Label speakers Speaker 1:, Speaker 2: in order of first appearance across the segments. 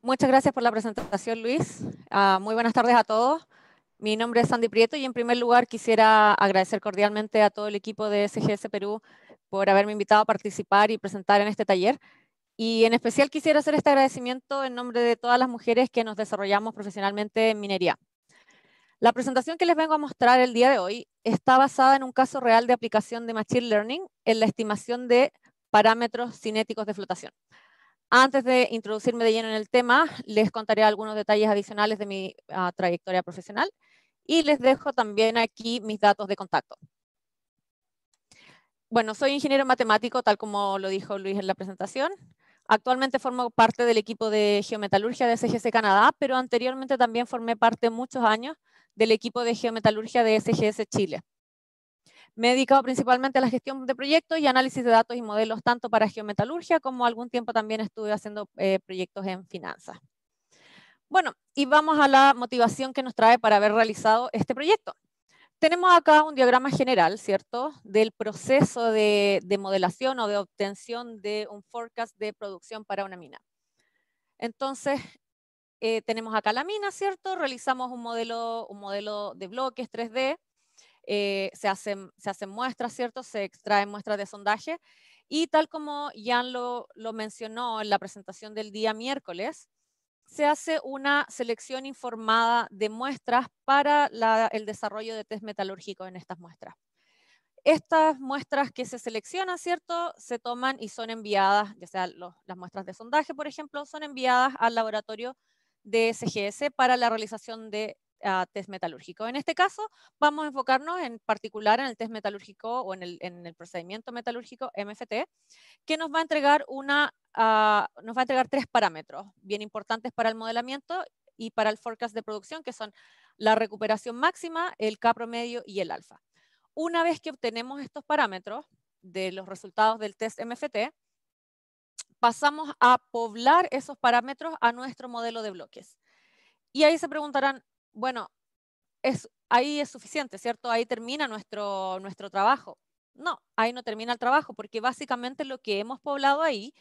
Speaker 1: Muchas gracias por la presentación, Luis. Ah, muy buenas tardes a todos. Mi nombre es Sandy Prieto y en primer lugar quisiera agradecer cordialmente a todo el equipo de SGS Perú por haberme invitado a participar y presentar en este taller. Y en especial quisiera hacer este agradecimiento en nombre de todas las mujeres que nos desarrollamos profesionalmente en minería. La presentación que les vengo a mostrar el día de hoy está basada en un caso real de aplicación de Machine Learning en la estimación de parámetros cinéticos de flotación. Antes de introducirme de lleno en el tema, les contaré algunos detalles adicionales de mi ah, trayectoria profesional y les dejo también aquí mis datos de contacto. Bueno, soy ingeniero matemático, tal como lo dijo Luis en la presentación. Actualmente formo parte del equipo de geometalurgia de SGS Canadá, pero anteriormente también formé parte muchos años del equipo de geometalurgia de SGS Chile. Me he dedicado principalmente a la gestión de proyectos y análisis de datos y modelos tanto para geometalurgia como algún tiempo también estuve haciendo eh, proyectos en finanzas. Bueno, y vamos a la motivación que nos trae para haber realizado este proyecto. Tenemos acá un diagrama general, ¿cierto?, del proceso de, modelación o de obtención de un forecast de producción para una mina. Entonces, eh, tenemos acá la mina, ¿cierto? Realizamos un modelo, un modelo de bloques 3D eh, se, hacen, se muestras, ¿cierto? Se extraen muestras de sondaje y tal como Jan lo, mencionó en la presentación del día miércoles, se hace una selección informada de muestras para el desarrollo de test metalúrgico en estas muestras. Estas muestras que se seleccionan, ¿cierto? Se toman y son enviadas, ya sea las muestras de sondaje, por ejemplo, son enviadas al laboratorio de SGS para la realización de a test metalúrgico. En este caso, vamos a enfocarnos en particular en el test metalúrgico o en el, procedimiento metalúrgico MFT, que nos va a entregar una, ah, nos va a entregar tres parámetros bien importantes para el modelamiento y para el forecast de producción, que son la recuperación máxima, el K promedio y el alfa. Una vez que obtenemos estos parámetros de los resultados del test MFT, pasamos a poblar esos parámetros a nuestro modelo de bloques. Y ahí se preguntarán, bueno, es, ahí es suficiente, ¿cierto? Ahí termina nuestro, nuestro trabajo. No, ahí no termina el trabajo, porque básicamente lo que hemos poblado ahí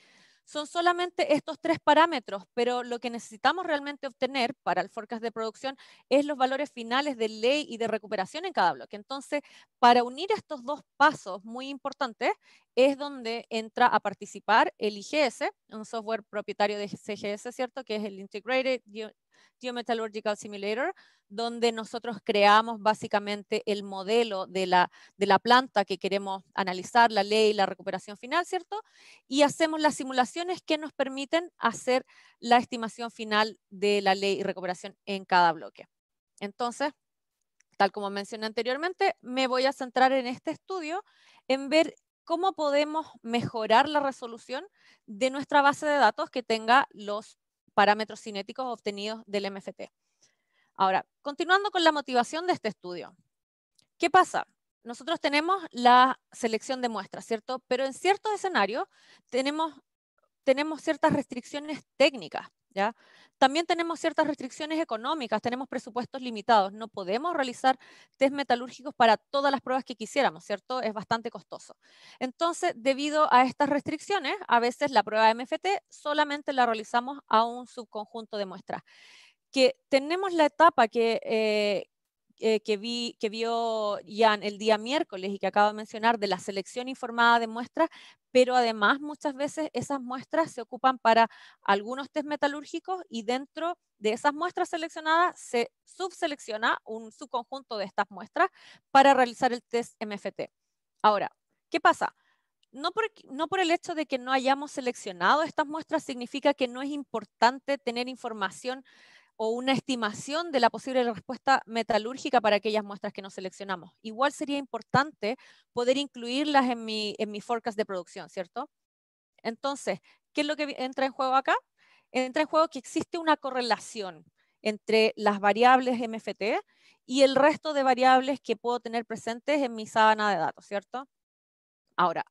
Speaker 1: son solamente estos tres parámetros, pero lo que necesitamos realmente obtener para el forecast de producción es los valores finales de ley y de recuperación en cada bloque. Entonces, para unir estos dos pasos muy importantes, es donde entra a participar el IGS, un software propietario de CGS, ¿cierto? Que es el Integrated Geometallurgical Simulator, donde nosotros creamos básicamente el modelo de la, planta que queremos analizar, la ley, y la recuperación final, ¿cierto? Y hacemos las simulaciones que nos permiten hacer la estimación final de la ley y recuperación en cada bloque. Entonces, tal como mencioné anteriormente, me voy a centrar en este estudio en ver cómo podemos mejorar la resolución de nuestra base de datos que tenga los parámetros cinéticos obtenidos del MFT. Ahora, continuando con la motivación de este estudio. ¿Qué pasa? Nosotros tenemos la selección de muestras, ¿cierto? Pero en ciertos escenarios tenemos, tenemos ciertas restricciones técnicas. ¿ya? También tenemos ciertas restricciones económicas, tenemos presupuestos limitados, no podemos realizar test metalúrgicos para todas las pruebas que quisiéramos, ¿cierto? Es bastante costoso. Entonces, debido a estas restricciones, a veces la prueba MFT solamente la realizamos a un subconjunto de muestras. Que tenemos la etapa que, eh, eh, que, vi, que vio Jan el día miércoles y que acaba de mencionar de la selección informada de muestras, pero además muchas veces esas muestras se ocupan para algunos test metalúrgicos y dentro de esas muestras seleccionadas se subselecciona un subconjunto de estas muestras para realizar el test MFT. Ahora, ¿qué pasa? No por, no por, el hecho de que no hayamos seleccionado estas muestras significa que no es importante tener información o una estimación de la posible respuesta metalúrgica para aquellas muestras que nos seleccionamos. Igual sería importante poder incluirlas en mi, en mi forecast de producción, ¿cierto? Entonces, ¿qué es lo que entra en juego acá? Entra en juego que existe una correlación entre las variables MFT y el resto de variables que puedo tener presentes en mi sábana de datos, ¿cierto? Ahora,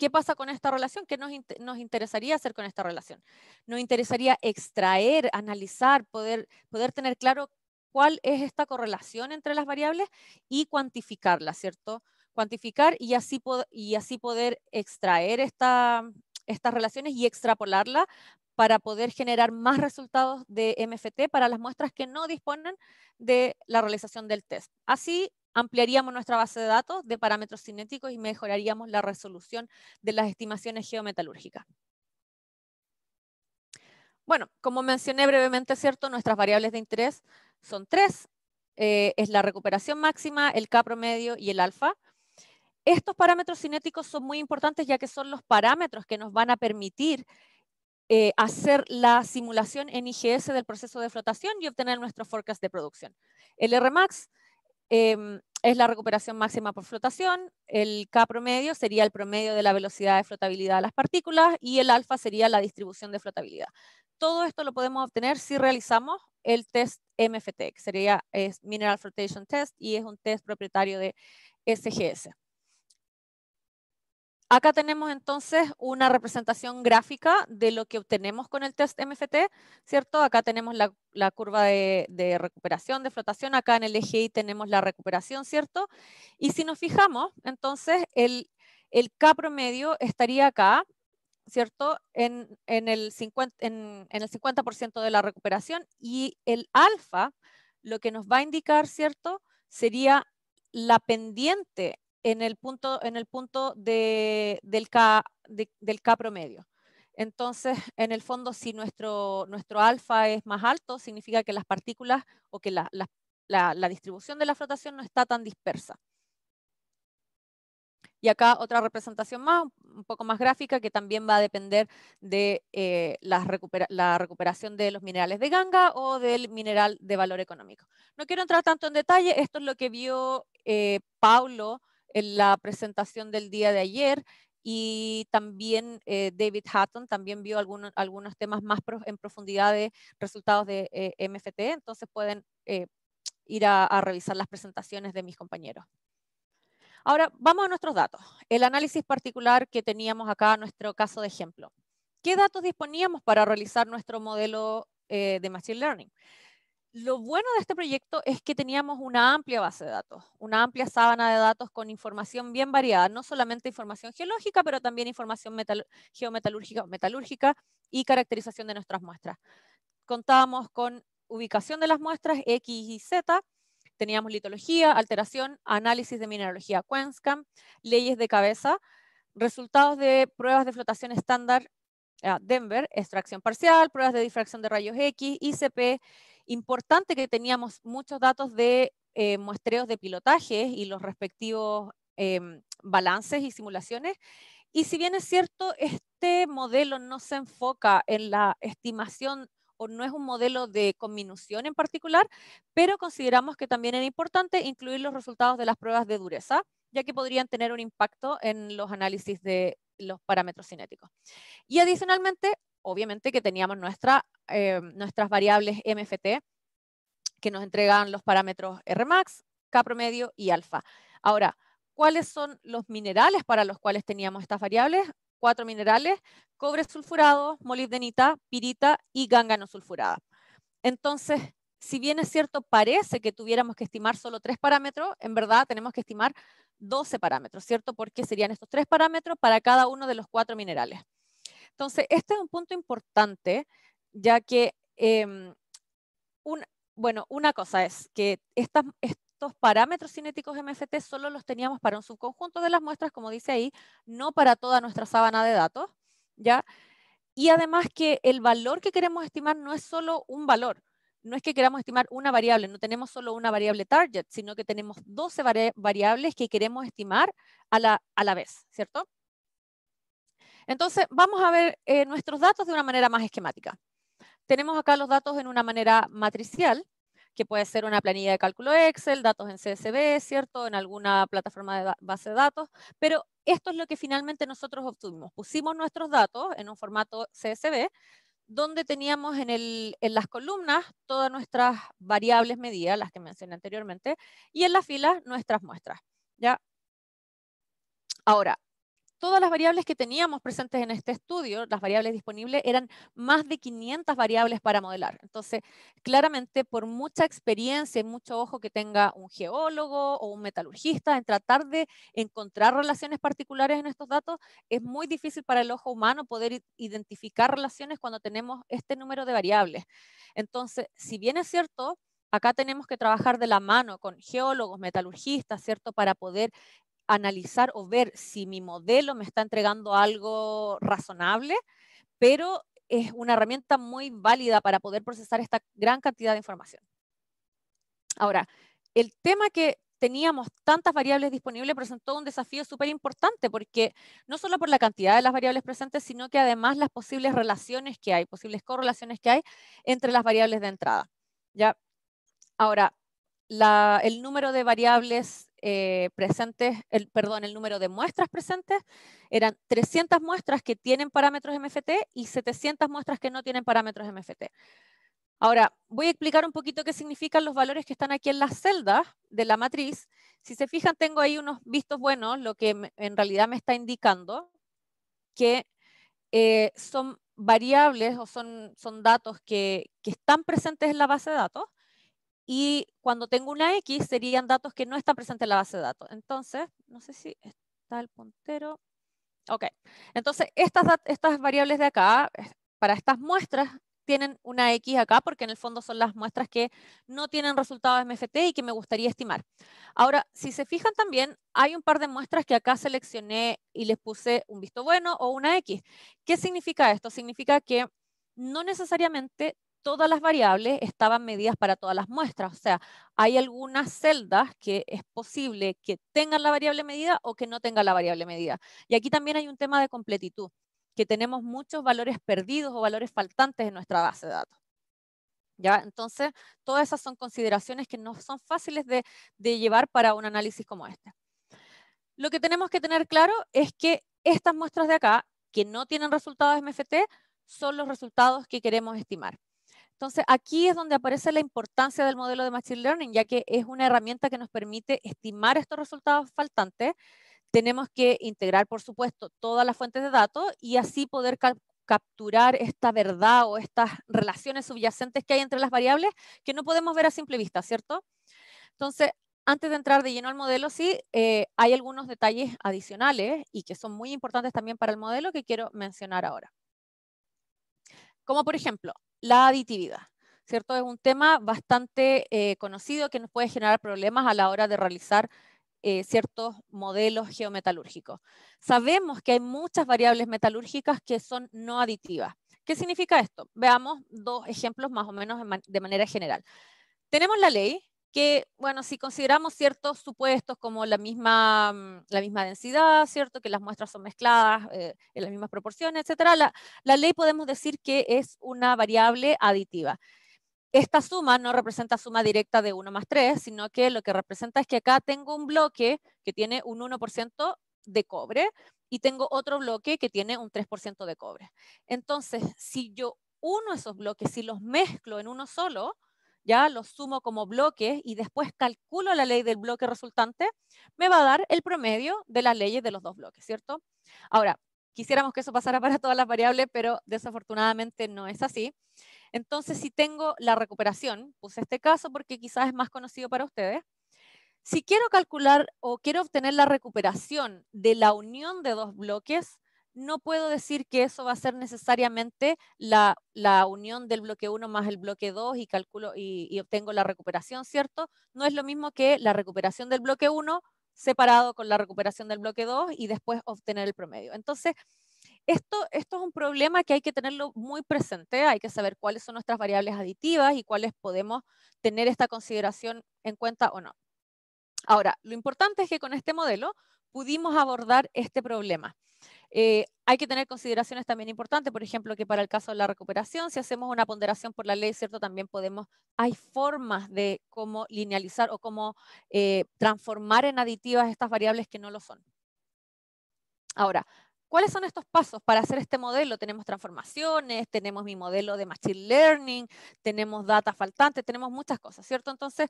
Speaker 1: ¿Qué pasa con esta relación? ¿Qué nos, interesaría hacer con esta relación? Nos interesaría extraer, analizar, poder, poder tener claro cuál es esta correlación entre las variables y cuantificarla, ¿cierto? Cuantificar y así, y así poder extraer esta, estas relaciones y extrapolarla para poder generar más resultados de MFT para las muestras que no disponen de la realización del test. Así ampliaríamos nuestra base de datos de parámetros cinéticos y mejoraríamos la resolución de las estimaciones geometalúrgicas. Bueno, como mencioné brevemente, ¿cierto? Nuestras variables de interés son tres. Eh, es la recuperación máxima, el K promedio y el alfa. Estos parámetros cinéticos son muy importantes ya que son los parámetros que nos van a permitir eh, hacer la simulación en IGS del proceso de flotación y obtener nuestro forecast de producción. El Rmax Em, es la recuperación máxima por flotación, el K promedio sería el promedio de la velocidad de flotabilidad de las partículas y el alfa sería la distribución de flotabilidad. Todo esto lo podemos obtener si realizamos el test MFT, que sería es Mineral Flotation Test y es un test propietario de SGS. Acá tenemos entonces una representación gráfica de lo que obtenemos con el test MFT, ¿cierto? Acá tenemos la, curva de, recuperación, de flotación, acá en el eje Y tenemos la recuperación, ¿cierto? Y si nos fijamos, entonces el, K promedio estaría acá, ¿cierto? En, el 50%, en el 50 de la recuperación y el alfa, lo que nos va a indicar, ¿cierto? Sería la pendiente en el punto, en el punto de, del, K, del K promedio. Entonces, en el fondo, si nuestro, nuestro alfa es más alto, significa que las partículas o que la, la, distribución de la flotación no está tan dispersa. Y acá otra representación más, un poco más gráfica, que también va a depender de eh, la, recuperación de los minerales de ganga o del mineral de valor económico. No quiero entrar tanto en detalle, esto es lo que vio eh, Paulo en la presentación del día de ayer y también eh, David Hatton también vio algunos, algunos temas más en profundidad de resultados de eh, MFT, entonces pueden eh, ir a, revisar las presentaciones de mis compañeros. Ahora, vamos a nuestros datos. El análisis particular que teníamos acá, nuestro caso de ejemplo. ¿Qué datos disponíamos para realizar nuestro modelo de Machine Learning? lo bueno de este proyecto es que teníamos una amplia base de datos, una amplia sábana de datos con información bien variada, no solamente información geológica, pero también información geometalúrgica geometalúrgica metalúrgica y caracterización de nuestras muestras. Contábamos con ubicación de las muestras X y Z, teníamos litología, alteración, análisis de mineralogía Quenscam, leyes de cabeza, resultados de pruebas de flotación estándar ah, Denver, extracción parcial, pruebas de difracción de rayos X, ICP, importante que teníamos muchos datos de eh, muestreos de pilotaje y los respectivos em, balances y simulaciones. Y si bien es cierto, este modelo no se enfoca en la estimación o no es un modelo de conminución en particular, pero consideramos que también es importante incluir los resultados de las pruebas de dureza, ya que podrían tener un impacto en los análisis de los parámetros cinéticos. Y adicionalmente, obviamente que teníamos eh, nuestras variables MFT que nos entregaban los parámetros Rmax, K promedio y alfa. Ahora, ¿cuáles son los minerales para los cuales teníamos estas variables? Cuatro minerales, cobre sulfurado, molibdenita, pirita y gángano sulfurada. Entonces, si bien es cierto, parece que tuviéramos que estimar solo tres parámetros, en verdad tenemos que estimar 12 parámetros, ¿cierto? Porque serían estos tres parámetros para cada uno de los cuatro minerales. Entonces, este es un punto importante, ya que, em, bueno, una cosa es que estos parámetros cinéticos MFT solo los teníamos para un subconjunto de las muestras, como dice ahí, no para toda nuestra sábana de datos, ¿ya? Y además que el valor que queremos estimar no es solo un valor, no es que queramos estimar una variable, no tenemos solo una variable target, sino que tenemos 12 variables que queremos estimar a la, a la vez, ¿cierto? Entonces, vamos a ver eh, nuestros datos de una manera más esquemática. Tenemos acá los datos en una manera matricial, que puede ser una planilla de cálculo Excel, datos en CSV, ¿cierto? En alguna plataforma de base de datos, pero esto es lo que finalmente nosotros obtuvimos. Pusimos nuestros datos en un formato CSV, donde teníamos en, en, las columnas todas nuestras variables medidas, las que mencioné anteriormente, y en las filas nuestras muestras. ¿ya? Ahora, todas las variables que teníamos presentes en este estudio, las variables disponibles, eran más de 500 variables para modelar. Entonces, claramente, por mucha experiencia y mucho ojo que tenga un geólogo o un metalurgista en tratar de encontrar relaciones particulares en estos datos, es muy difícil para el ojo humano poder identificar relaciones cuando tenemos este número de variables. Entonces, si bien es cierto, acá tenemos que trabajar de la mano con geólogos, metalurgistas, ¿cierto? Para poder analizar o ver si mi modelo me está entregando algo razonable, pero es una herramienta muy válida para poder procesar esta gran cantidad de información. Ahora, el tema que teníamos tantas variables disponibles presentó un desafío súper importante porque no solo por la cantidad de las variables presentes, sino que además las posibles relaciones que hay, posibles correlaciones que hay entre las variables de entrada. ¿ya? Ahora, el número de variables eh, presentes, el, perdón, el número de muestras presentes, eran 300 muestras que tienen parámetros MFT y 700 muestras que no tienen parámetros MFT. Ahora, voy a explicar un poquito qué significan los valores que están aquí en las celdas de la matriz. Si se fijan, tengo ahí unos vistos buenos, lo que en realidad me está indicando que eh, son variables o son, son datos que están presentes en la base de datos, y cuando tengo una X serían datos que no están presentes en la base de datos. Entonces, no sé si está el puntero. Ok, entonces estas, estas variables de acá, para estas muestras, tienen una X acá porque en el fondo son las muestras que no tienen resultados MFT y que me gustaría estimar. Ahora, si se fijan también, hay un par de muestras que acá seleccioné y les puse un visto bueno o una X. ¿Qué significa esto? Significa que no necesariamente todas las variables estaban medidas para todas las muestras. O sea, hay algunas celdas que es posible que tengan la variable medida o que no tengan la variable medida. Y aquí también hay un tema de completitud, que tenemos muchos valores perdidos o valores faltantes en nuestra base de datos. ¿Ya? Entonces, todas esas son consideraciones que no son fáciles de, de llevar para un análisis como este. Lo que tenemos que tener claro es que estas muestras de acá, que no tienen resultados MFT, son los resultados que queremos estimar. Entonces, aquí es donde aparece la importancia del modelo de Machine Learning, ya que es una herramienta que nos permite estimar estos resultados faltantes. Tenemos que integrar, por supuesto, todas las fuentes de datos y así poder capturar esta verdad o estas relaciones subyacentes que hay entre las variables que no podemos ver a simple vista, ¿cierto? Entonces, antes de entrar de lleno al modelo, sí, eh, hay algunos detalles adicionales y que son muy importantes también para el modelo que quiero mencionar ahora. Como por ejemplo, la aditividad. ¿Cierto? Es un tema bastante eh, conocido que nos puede generar problemas a la hora de realizar eh, ciertos modelos geometalúrgicos. Sabemos que hay muchas variables metalúrgicas que son no aditivas. ¿Qué significa esto? Veamos dos ejemplos más o menos de manera general. Tenemos la ley que, bueno, si consideramos ciertos supuestos como la misma, mm, la misma densidad, ¿cierto? que las muestras son mezcladas eh, en las mismas proporciones, etc., la, la ley podemos decir que es una variable aditiva. Esta suma no representa suma directa de 1 más 3, sino que lo que representa es que acá tengo un bloque que tiene un 1% de cobre y tengo otro bloque que tiene un 3% de cobre. Entonces, si yo uno esos bloques, si los mezclo en uno solo, ya los sumo como bloques y después calculo la ley del bloque resultante, me va a dar el promedio de las leyes de los dos bloques, ¿cierto? Ahora, quisiéramos que eso pasara para todas las variables, pero desafortunadamente no es así. Entonces, si tengo la recuperación, puse este caso porque quizás es más conocido para ustedes, si quiero calcular o quiero obtener la recuperación de la unión de dos bloques, no puedo decir que eso va a ser necesariamente la, unión del bloque 1 más el bloque 2 y calculo y, obtengo la recuperación, ¿cierto? No es lo mismo que la recuperación del bloque 1 separado con la recuperación del bloque 2 y después obtener el promedio. Entonces, esto, esto es un problema que hay que tenerlo muy presente, hay que saber cuáles son nuestras variables aditivas y cuáles podemos tener esta consideración en cuenta o no. Ahora, lo importante es que con este modelo pudimos abordar este problema. Eh, hay que tener consideraciones también importantes, por ejemplo, que para el caso de la recuperación, si hacemos una ponderación por la ley, ¿cierto? También podemos, hay formas de cómo linealizar o cómo eh, transformar en aditivas estas variables que no lo son. Ahora, ¿Cuáles son estos pasos para hacer este modelo? Tenemos transformaciones, tenemos mi modelo de Machine Learning, tenemos data faltantes, tenemos muchas cosas, ¿cierto? Entonces,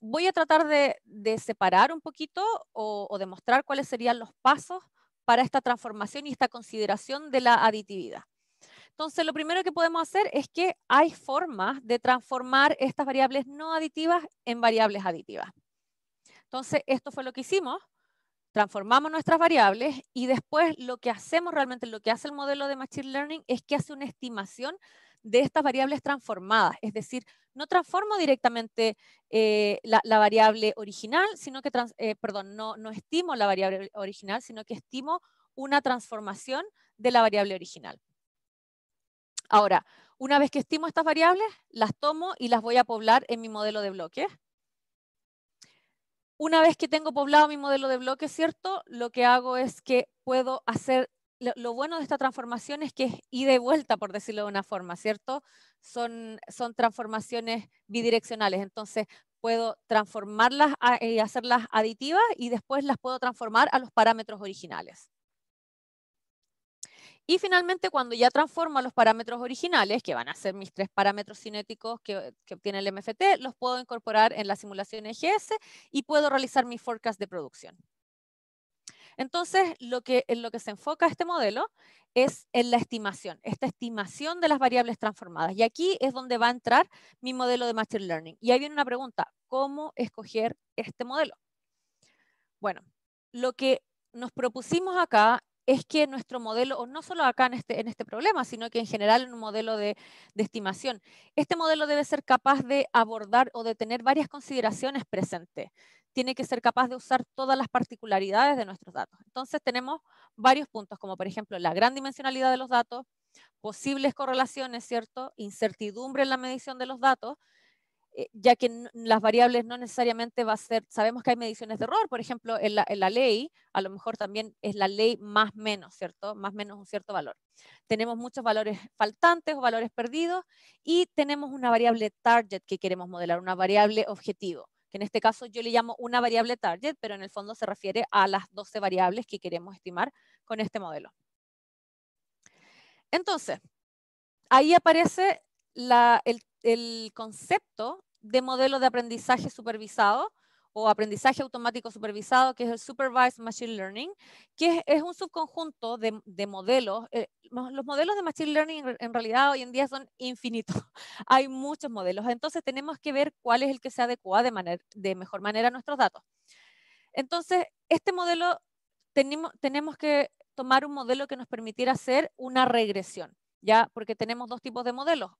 Speaker 1: voy a tratar de, separar un poquito o, o demostrar cuáles serían los pasos para esta transformación y esta consideración de la aditividad. Entonces, lo primero que podemos hacer es que hay formas de transformar estas variables no aditivas en variables aditivas. Entonces, esto fue lo que hicimos transformamos nuestras variables y después lo que hacemos realmente, lo que hace el modelo de Machine Learning es que hace una estimación de estas variables transformadas. Es decir, no transformo directamente eh, la, variable original, sino que, eh, perdón, no, estimo la variable original, sino que estimo una transformación de la variable original. Ahora, una vez que estimo estas variables, las tomo y las voy a poblar en mi modelo de bloques una vez que tengo poblado mi modelo de bloque, ¿cierto? Lo que hago es que puedo hacer, lo, bueno de esta transformación es que es ida y vuelta, por decirlo de una forma, ¿cierto? Son, son transformaciones bidireccionales, entonces puedo transformarlas y eh, hacerlas aditivas y después las puedo transformar a los parámetros originales. Y finalmente, cuando ya transformo los parámetros originales, que van a ser mis tres parámetros cinéticos que, obtiene el MFT, los puedo incorporar en la simulación EGS y puedo realizar mi forecast de producción. Entonces, lo que, en lo que se enfoca este modelo es en la estimación, esta estimación de las variables transformadas. Y aquí es donde va a entrar mi modelo de Machine Learning. Y ahí viene una pregunta, ¿cómo escoger este modelo? Bueno, lo que nos propusimos acá es que nuestro modelo, no solo acá este, en este, problema, sino que en general en un modelo de, de, estimación, este modelo debe ser capaz de abordar o de tener varias consideraciones presentes. Tiene que ser capaz de usar todas las particularidades de nuestros datos. Entonces tenemos varios puntos, como por ejemplo la gran dimensionalidad de los datos, posibles correlaciones, ¿cierto? Incertidumbre en la medición de los datos, eh, ya que las variables no necesariamente va a ser, sabemos que hay mediciones de error, por ejemplo, en la, en la ley, a lo mejor también es la ley más menos, ¿cierto? Más menos un cierto valor. Tenemos muchos valores faltantes o valores perdidos y tenemos una variable target que queremos modelar, una variable objetivo que en este caso yo le llamo una variable target, pero en el fondo se refiere a las 12 variables que queremos estimar con este modelo. Entonces, ahí aparece el, concepto de modelo de aprendizaje supervisado o aprendizaje automático supervisado, que es el Supervised Machine Learning, que es, un subconjunto de, modelos. Eh, los modelos de Machine Learning en realidad hoy en día son infinitos. Hay muchos modelos, entonces tenemos que ver cuál es el que se adecua de, manera, de mejor manera a nuestros datos. Entonces, este modelo, tenemos, tenemos que tomar un modelo que nos permitiera hacer una regresión. ¿Ya? Porque tenemos dos tipos de modelos,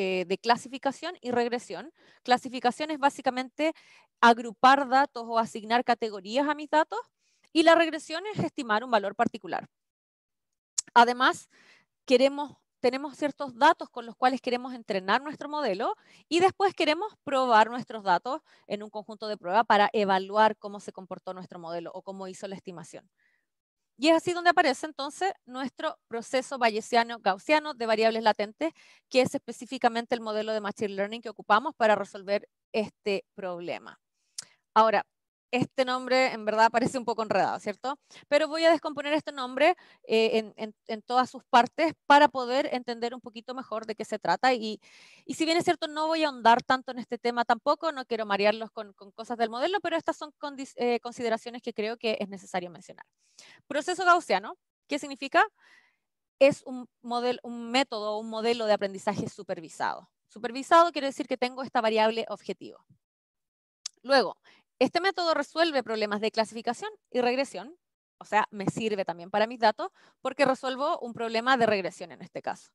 Speaker 1: eh, de clasificación y regresión. Clasificación es básicamente agrupar datos o asignar categorías a mis datos y la regresión es estimar un valor particular. Además, queremos, tenemos ciertos datos con los cuales queremos entrenar nuestro modelo y después queremos probar nuestros datos en un conjunto de prueba para evaluar cómo se comportó nuestro modelo o cómo hizo la estimación. Y es así donde aparece entonces nuestro proceso bayesiano-gaussiano de variables latentes, que es específicamente el modelo de Machine Learning que ocupamos para resolver este problema. Ahora, este nombre en verdad parece un poco enredado, ¿cierto? Pero voy a descomponer este nombre eh, en, todas sus partes para poder entender un poquito mejor de qué se trata. Y, si bien es cierto, no voy a ahondar tanto en este tema tampoco, no quiero marearlos con, cosas del modelo, pero estas son eh, consideraciones que creo que es necesario mencionar. Proceso gaussiano, ¿qué significa? Es un, modelo un método, un modelo de aprendizaje supervisado. Supervisado quiere decir que tengo esta variable objetivo. Luego, este método resuelve problemas de clasificación y regresión, o sea, me sirve también para mis datos porque resuelvo un problema de regresión en este caso.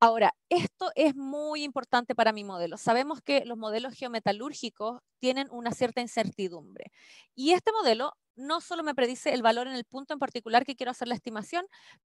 Speaker 1: Ahora, esto es muy importante para mi modelo. Sabemos que los modelos geometalúrgicos tienen una cierta incertidumbre. Y este modelo no solo me predice el valor en el punto en particular que quiero hacer la estimación,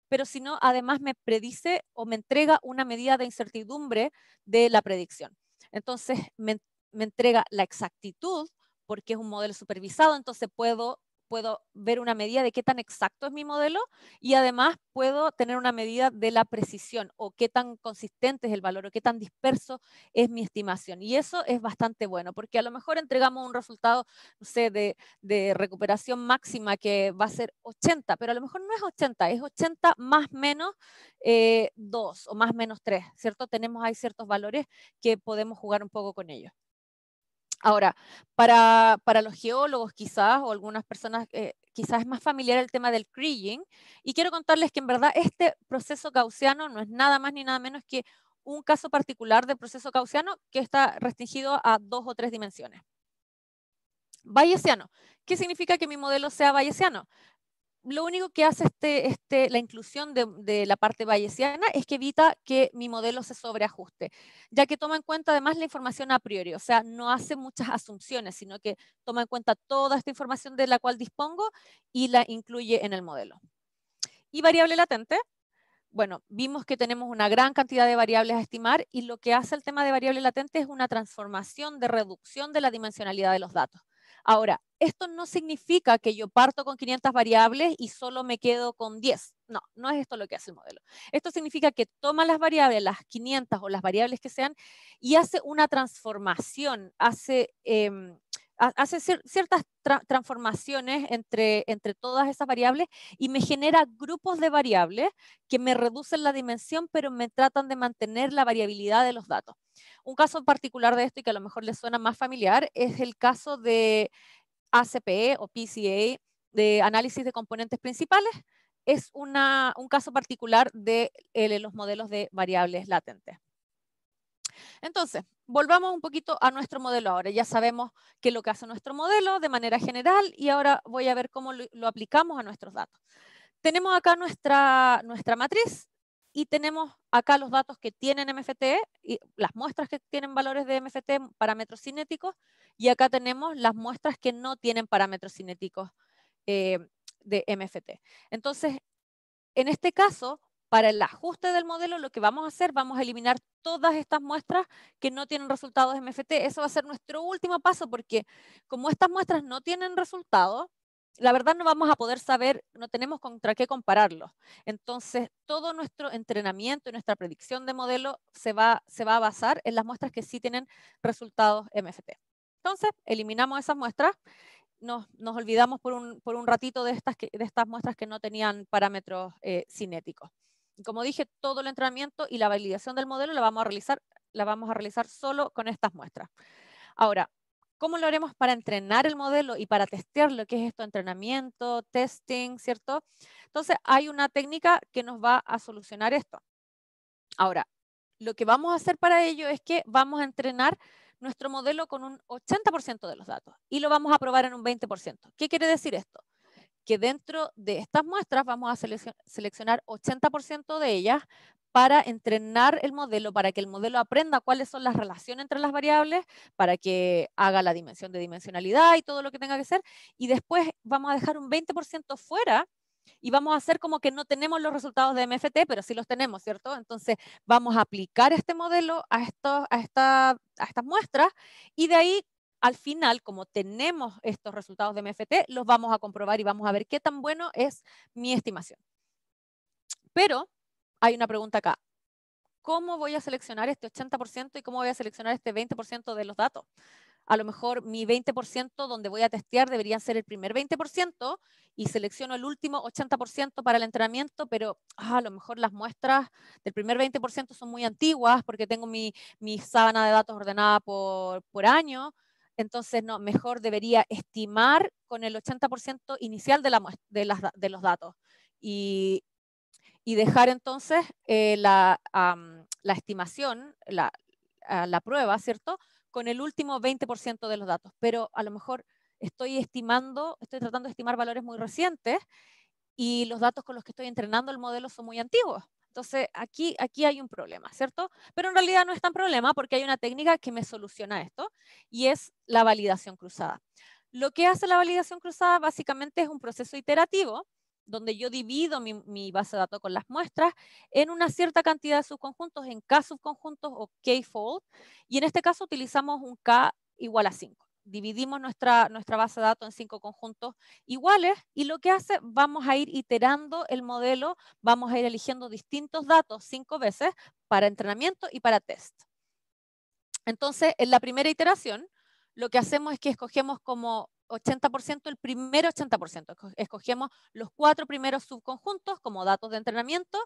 Speaker 1: pero sino además me predice o me entrega una medida de incertidumbre de la predicción. Entonces, me, me entrega la exactitud porque es un modelo supervisado, entonces puedo, puedo ver una medida de qué tan exacto es mi modelo y además puedo tener una medida de la precisión o qué tan consistente es el valor o qué tan disperso es mi estimación. Y eso es bastante bueno, porque a lo mejor entregamos un resultado, no sé, de, recuperación máxima que va a ser 80, pero a lo mejor no es 80, es 80 más menos 2 eh, o más menos 3, ¿cierto? Tenemos ahí ciertos valores que podemos jugar un poco con ellos. Ahora, para, los geólogos quizás o algunas personas eh, quizás es más familiar el tema del creeing y quiero contarles que en verdad este proceso gaussiano no es nada más ni nada menos que un caso particular de proceso gaussiano que está restringido a dos o tres dimensiones. Bayesiano. ¿Qué significa que mi modelo sea bayesiano? lo único que hace este, este, la inclusión de, de, la parte bayesiana es que evita que mi modelo se sobreajuste, ya que toma en cuenta además la información a priori, o sea, no hace muchas asunciones, sino que toma en cuenta toda esta información de la cual dispongo y la incluye en el modelo. Y variable latente, bueno, vimos que tenemos una gran cantidad de variables a estimar y lo que hace el tema de variable latente es una transformación de reducción de la dimensionalidad de los datos. Ahora, esto no significa que yo parto con 500 variables y solo me quedo con 10. No, no es esto lo que hace el modelo. Esto significa que toma las variables, las 500 o las variables que sean, y hace una transformación, hace... Em, hace ciertas transformaciones entre, todas esas variables y me genera grupos de variables que me reducen la dimensión, pero me tratan de mantener la variabilidad de los datos. Un caso particular de esto y que a lo mejor les suena más familiar es el caso de ACPE o PCA, de análisis de componentes principales, es un caso particular eh, de los modelos de variables latentes. Entonces, volvamos un poquito a nuestro modelo ahora. Ya sabemos qué es lo que hace nuestro modelo de manera general y ahora voy a ver cómo lo, aplicamos a nuestros datos. Tenemos acá nuestra, nuestra matriz y tenemos acá los datos que tienen MFT, y las muestras que tienen valores de MFT, parámetros cinéticos, y acá tenemos las muestras que no tienen parámetros cinéticos eh, de MFT. Entonces, en este caso, para el ajuste del modelo, lo que vamos a hacer, vamos a eliminar todas estas muestras que no tienen resultados MFT. Eso va a ser nuestro último paso porque como estas muestras no tienen resultados, la verdad no vamos a poder saber, no tenemos contra qué compararlos. Entonces, todo nuestro entrenamiento y nuestra predicción de modelo se va, a basar en las muestras que sí tienen resultados MFT. Entonces, eliminamos esas muestras, nos, olvidamos por un, ratito de estas, muestras que no tenían parámetros eh, cinéticos como dije, todo el entrenamiento y la validación del modelo la vamos a realizar, solo con estas muestras. Ahora, ¿cómo lo haremos para entrenar el modelo y para testear lo que es esto, entrenamiento, testing, ¿cierto? Entonces, hay una técnica que nos va a solucionar esto. Ahora, lo que vamos a hacer para ello es que vamos a entrenar nuestro modelo con un 80% de los datos y lo vamos a probar en un 20%. ¿Qué quiere decir esto? que dentro de estas muestras vamos a seleccionar 80% de ellas para entrenar el modelo, para que el modelo aprenda cuáles son las relaciones entre las variables, para que haga la dimensión de dimensionalidad y todo lo que tenga que ser, y después vamos a dejar un 20% fuera y vamos a hacer como que no tenemos los resultados de MFT, pero sí los tenemos, ¿cierto? Entonces vamos a aplicar este modelo a, a, a estas muestras y de ahí al final, como tenemos estos resultados de MFT, los vamos a comprobar y vamos a ver qué tan bueno es mi estimación. Pero hay una pregunta acá. ¿Cómo voy a seleccionar este 80% y cómo voy a seleccionar este 20% de los datos? A lo mejor mi 20% donde voy a testear debería ser el primer 20% y selecciono el último 80% para el entrenamiento, pero ah, a lo mejor las muestras del primer 20% son muy antiguas porque tengo mi, mi sábana de datos ordenada por, por año entonces no, mejor debería estimar con el 80% inicial de, la, de, los datos y, dejar entonces eh, la, estimación, la, la prueba, ¿cierto? Con el último 20% de los datos, pero a lo mejor estoy estimando, estoy tratando de estimar valores muy recientes y los datos con los que estoy entrenando el modelo son muy antiguos. Entonces, aquí, aquí hay un problema, ¿cierto? Pero en realidad no es tan problema porque hay una técnica que me soluciona esto y es la validación cruzada. Lo que hace la validación cruzada básicamente es un proceso iterativo donde yo divido mi, mi, base de datos con las muestras en una cierta cantidad de subconjuntos, en K subconjuntos o K-fold, y en este caso utilizamos un K igual a 5 dividimos nuestra, base de datos en cinco conjuntos iguales y lo que hace, vamos a ir iterando el modelo, vamos a ir eligiendo distintos datos cinco veces para entrenamiento y para test. Entonces, en la primera iteración, lo que hacemos es que escogemos como 80%, el primer 80%. Escogemos los cuatro primeros subconjuntos como datos de entrenamiento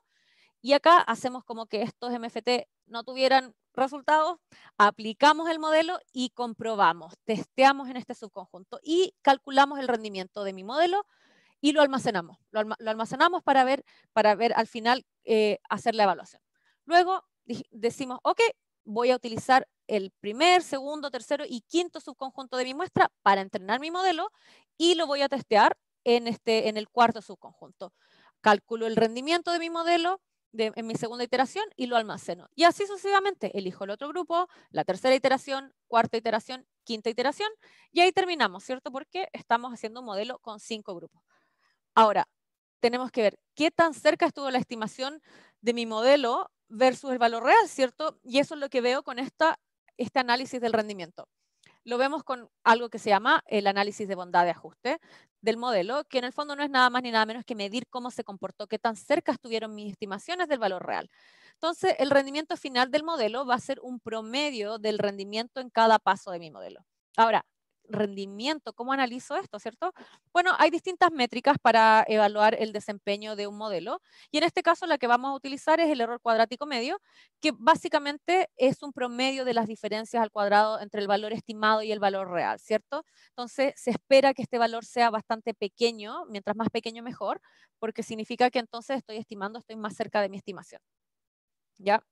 Speaker 1: y acá hacemos como que estos MFT no tuvieran resultados, aplicamos el modelo y comprobamos, testeamos en este subconjunto y calculamos el rendimiento de mi modelo y lo almacenamos. Lo, almacenamos para ver, para ver al final eh, hacer la evaluación. Luego decimos, ok, voy a utilizar el primer, segundo, tercero y quinto subconjunto de mi muestra para entrenar mi modelo y lo voy a testear en, este, en el cuarto subconjunto. Calculo el rendimiento de mi modelo, en mi segunda iteración y lo almaceno. Y así sucesivamente, elijo el otro grupo, la tercera iteración, cuarta iteración, quinta iteración, y ahí terminamos, ¿cierto? Porque estamos haciendo un modelo con cinco grupos. Ahora, tenemos que ver qué tan cerca estuvo la estimación de mi modelo versus el valor real, ¿cierto? Y eso es lo que veo con esta, este análisis del rendimiento lo vemos con algo que se llama el análisis de bondad de ajuste del modelo, que en el fondo no es nada más ni nada menos que medir cómo se comportó, qué tan cerca estuvieron mis estimaciones del valor real. Entonces, el rendimiento final del modelo va a ser un promedio del rendimiento en cada paso de mi modelo. Ahora, rendimiento, ¿cómo analizo esto, cierto? Bueno, hay distintas métricas para evaluar el desempeño de un modelo y en este caso la que vamos a utilizar es el error cuadrático medio, que básicamente es un promedio de las diferencias al cuadrado entre el valor estimado y el valor real, ¿cierto? Entonces, se espera que este valor sea bastante pequeño, mientras más pequeño mejor, porque significa que entonces estoy estimando, estoy más cerca de mi estimación. ¿Ya?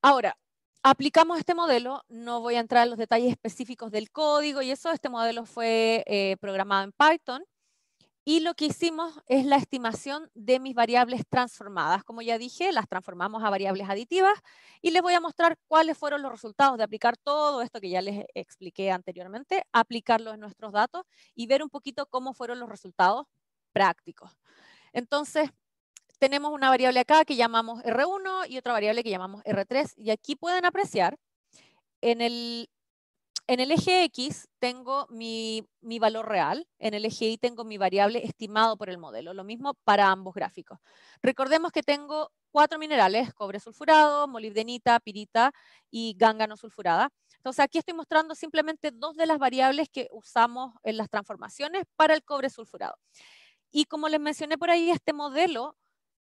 Speaker 1: Ahora, Aplicamos este modelo, no voy a entrar en los detalles específicos del código y eso, este modelo fue eh, programado en Python y lo que hicimos es la estimación de mis variables transformadas. Como ya dije, las transformamos a variables aditivas y les voy a mostrar cuáles fueron los resultados de aplicar todo esto que ya les expliqué anteriormente, aplicarlo en nuestros datos y ver un poquito cómo fueron los resultados prácticos. Entonces, tenemos una variable acá que llamamos R1 y otra variable que llamamos R3. Y aquí pueden apreciar, en el, en el eje X tengo mi, mi, valor real, en el eje Y tengo mi variable estimado por el modelo. Lo mismo para ambos gráficos. Recordemos que tengo cuatro minerales, cobre sulfurado, molibdenita, pirita y gángano sulfurada. Entonces aquí estoy mostrando simplemente dos de las variables que usamos en las transformaciones para el cobre sulfurado. Y como les mencioné por ahí, este modelo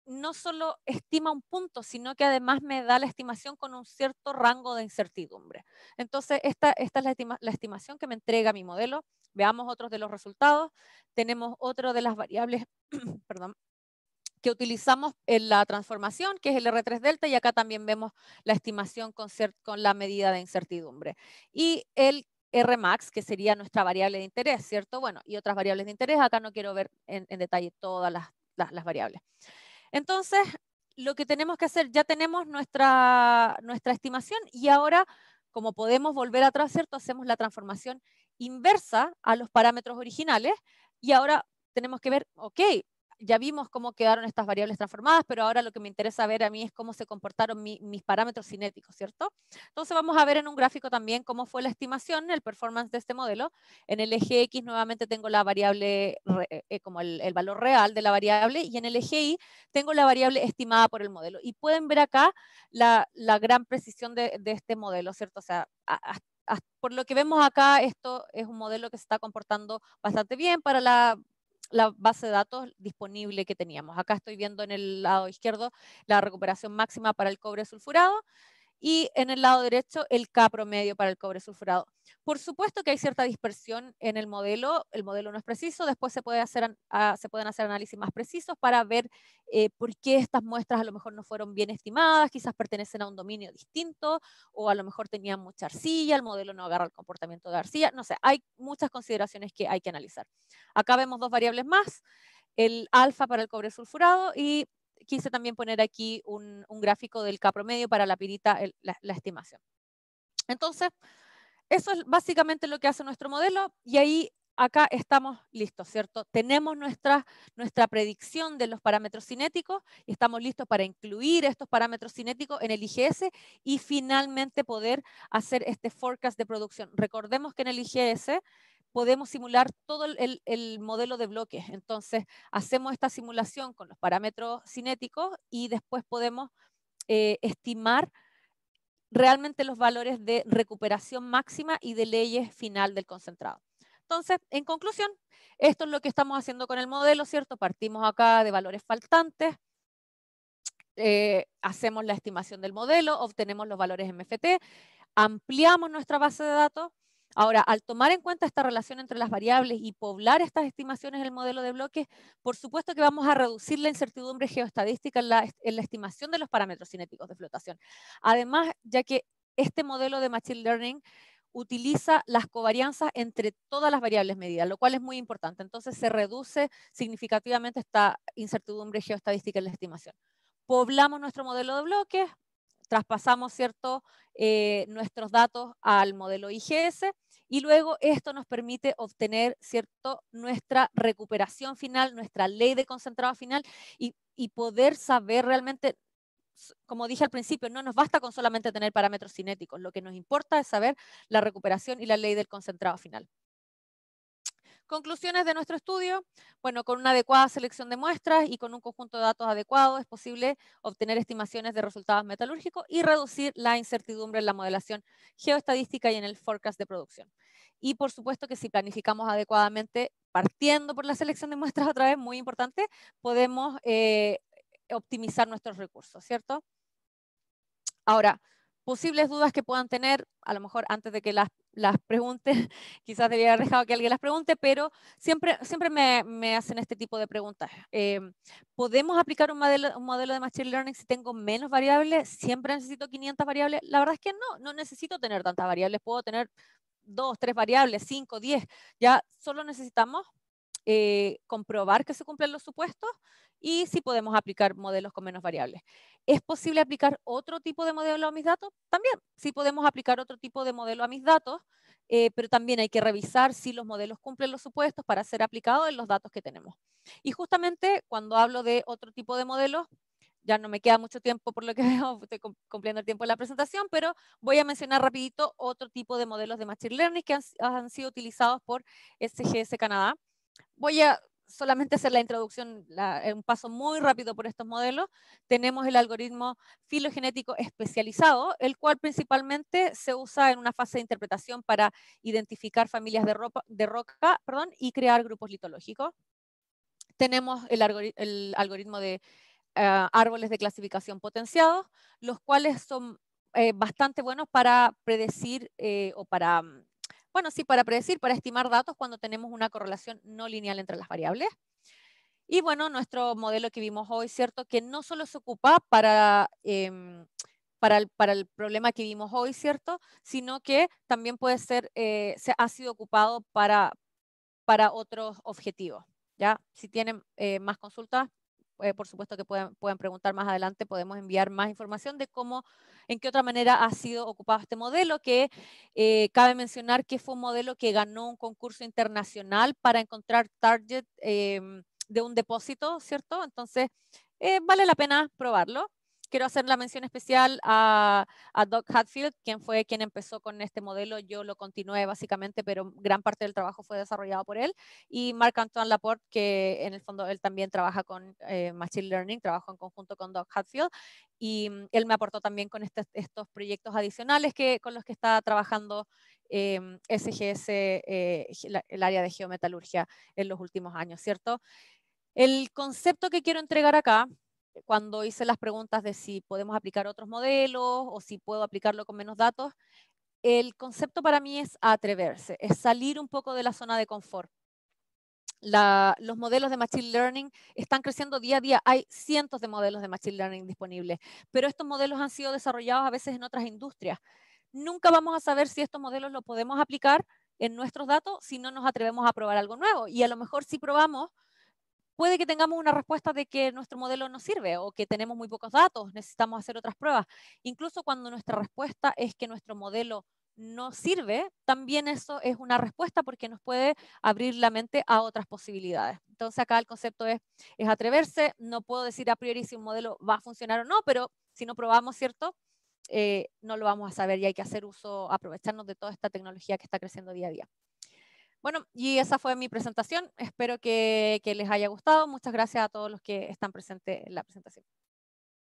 Speaker 1: no solo estima un punto, sino que además me da la estimación con un cierto rango de incertidumbre. Entonces, esta, es la, estimación que me entrega mi modelo. Veamos otros de los resultados. Tenemos otro de las variables que utilizamos en la transformación, que es el R3 delta, y acá también vemos la estimación con, la medida de incertidumbre. Y el Rmax, que sería nuestra variable de interés, ¿cierto? Bueno, y otras variables de interés, acá no quiero ver en, detalle todas las, las, las variables. Entonces, lo que tenemos que hacer, ya tenemos nuestra, estimación y ahora, como podemos volver a ¿cierto? Hacemos la transformación inversa a los parámetros originales y ahora tenemos que ver, ok, ya vimos cómo quedaron estas variables transformadas, pero ahora lo que me interesa ver a mí es cómo se comportaron mis parámetros cinéticos, ¿cierto? Entonces vamos a ver en un gráfico también cómo fue la estimación, el performance de este modelo. En el eje X nuevamente tengo la variable, eh, eh, como el, valor real de la variable, y en el eje Y tengo la variable estimada por el modelo. Y pueden ver acá la, gran precisión de, este modelo, ¿cierto? O sea, por lo que vemos acá, esto es un modelo que se está comportando bastante bien para la la base de datos disponible que teníamos. Acá estoy viendo en el lado izquierdo la recuperación máxima para el cobre sulfurado y en el lado derecho el K promedio para el cobre sulfurado. Por supuesto que hay cierta dispersión en el modelo, el modelo no es preciso, después se, ah, pueden hacer análisis más precisos para ver eh, por qué estas muestras a lo mejor no fueron bien estimadas, quizás pertenecen a un dominio distinto o a lo mejor tenían mucha arcilla, el modelo no agarra el comportamiento de arcilla, no sé, hay muchas consideraciones que hay que analizar. Acá vemos dos variables más, el alfa para el cobre sulfurado y quise también poner aquí un, gráfico del K promedio para la pirita, la, la estimación. Entonces, eso es básicamente lo que hace nuestro modelo y ahí acá estamos listos, ¿cierto? Tenemos nuestra, nuestra predicción de los parámetros cinéticos y estamos listos para incluir estos parámetros cinéticos en el IGS y finalmente poder hacer este forecast de producción. Recordemos que en el IGS podemos simular todo el, modelo de bloques. Entonces, hacemos esta simulación con los parámetros cinéticos y después podemos eh, estimar realmente los valores de recuperación máxima y de leyes final del concentrado. Entonces, en conclusión, esto es lo que estamos haciendo con el modelo, ¿cierto? Partimos acá de valores faltantes, eh, hacemos la estimación del modelo, obtenemos los valores MFT, ampliamos nuestra base de datos Ahora, al tomar en cuenta esta relación entre las variables y poblar estas estimaciones en el modelo de bloques, por supuesto que vamos a reducir la incertidumbre geoestadística en la, estimación de los parámetros cinéticos de flotación. Además, ya que este modelo de Machine Learning utiliza las covarianzas entre todas las variables medidas, lo cual es muy importante. Entonces se reduce significativamente esta incertidumbre geoestadística en la estimación. Poblamos nuestro modelo de bloques, traspasamos cierto, eh, nuestros datos al modelo IGS y luego esto nos permite obtener, ¿cierto?, nuestra recuperación final, nuestra ley de concentrado final y poder saber realmente, como dije al principio, no nos basta con solamente tener parámetros cinéticos, lo que nos importa es saber la recuperación y la ley del concentrado final. Conclusiones de nuestro estudio. Bueno, con una adecuada selección de muestras y con un conjunto de datos adecuado es posible obtener estimaciones de resultados metalúrgicos y reducir la incertidumbre en la modelación geoestadística y en el forecast de producción. Y por supuesto que si planificamos adecuadamente, partiendo por la selección de muestras otra vez, muy importante, podemos eh, optimizar nuestros recursos, ¿cierto? Ahora, posibles dudas que puedan tener, a lo mejor antes de que las las pregunte, quizás debería haber dejado que alguien las pregunte, pero siempre, siempre me, hacen este tipo de preguntas. Em, ¿Podemos aplicar un modelo, de Machine Learning si tengo menos variables? ¿Siempre necesito 500 variables? La verdad es que no, no necesito tener tantas variables, puedo tener dos, tres variables, cinco, diez. Ya solo necesitamos eh, comprobar que se cumplen los supuestos y si podemos aplicar modelos con menos variables. ¿Es posible aplicar otro tipo de modelo a mis datos? También, sí podemos aplicar otro tipo de modelo a mis datos, eh, pero también hay que revisar si los modelos cumplen los supuestos para ser aplicados en los datos que tenemos. Y justamente cuando hablo de otro tipo de modelos, ya no me queda mucho tiempo por lo que veo, estoy cumpliendo el tiempo de la presentación, pero voy a mencionar rapidito otro tipo de modelos de Machine Learning que han, han sido utilizados por SGS Canadá. Voy a solamente hacer la introducción, eh, un paso muy rápido por estos modelos, tenemos el algoritmo filogenético especializado, el cual principalmente se usa en una fase de interpretación para identificar familias de, roca perdón, y crear grupos litológicos. Tenemos el, algoritmo de eh, árboles de clasificación potenciados, los cuales son eh, bastante buenos para predecir o para mm, bueno, sí, para predecir, para estimar datos cuando tenemos una correlación no lineal entre las variables. Y bueno, nuestro modelo que vimos hoy, ¿cierto? Que no solo se ocupa para, em, para, el, para el, problema que vimos hoy, ¿cierto? Sino que también puede ser, eh, se ha sido ocupado para, para otros objetivos. ¿ya? Si tienen eh, más consultas, eh, por supuesto que puedan preguntar más adelante, podemos enviar más información de cómo, en qué otra manera ha sido ocupado este modelo, que eh, cabe mencionar que fue un modelo que ganó un concurso internacional para encontrar target em, de un depósito, ¿cierto? Entonces, eh, vale la pena probarlo quiero hacer la mención especial a, Doc Doug Hatfield, quien fue quien empezó con este modelo. Yo lo continué básicamente, pero gran parte del trabajo fue desarrollado por él. Y Marc-Antoine Laporte, que en el fondo él también trabaja con eh, Machine Learning, trabajo en conjunto con Doc Hatfield. Y mm, él me aportó también con este, estos proyectos adicionales que, con los que está trabajando SGS, eh, eh, el área de geometalurgia, en los últimos años, ¿cierto? El concepto que quiero entregar acá cuando hice las preguntas de si podemos aplicar otros modelos o si puedo aplicarlo con menos datos, el concepto para mí es atreverse, es salir un poco de la zona de confort. los modelos de Machine Learning están creciendo día a día. Hay cientos de modelos de Machine Learning disponibles, pero estos modelos han sido desarrollados a veces en otras industrias. Nunca vamos a saber si estos modelos los podemos aplicar en nuestros datos si no nos atrevemos a probar algo nuevo. Y a lo mejor si probamos, puede que tengamos una respuesta de que nuestro modelo no sirve o que tenemos muy pocos datos, necesitamos hacer otras pruebas. Incluso cuando nuestra respuesta es que nuestro modelo no sirve, también eso es una respuesta porque nos puede abrir la mente a otras posibilidades. Entonces acá el concepto es, es atreverse, no puedo decir a priori si un modelo va a funcionar o no, pero si no probamos, ¿cierto? Eh, no lo vamos a saber y hay que hacer uso, aprovecharnos de toda esta tecnología que está creciendo día a día. Bueno, y esa fue mi presentación. Espero que, les haya gustado. Muchas gracias a todos los que están presentes en la presentación.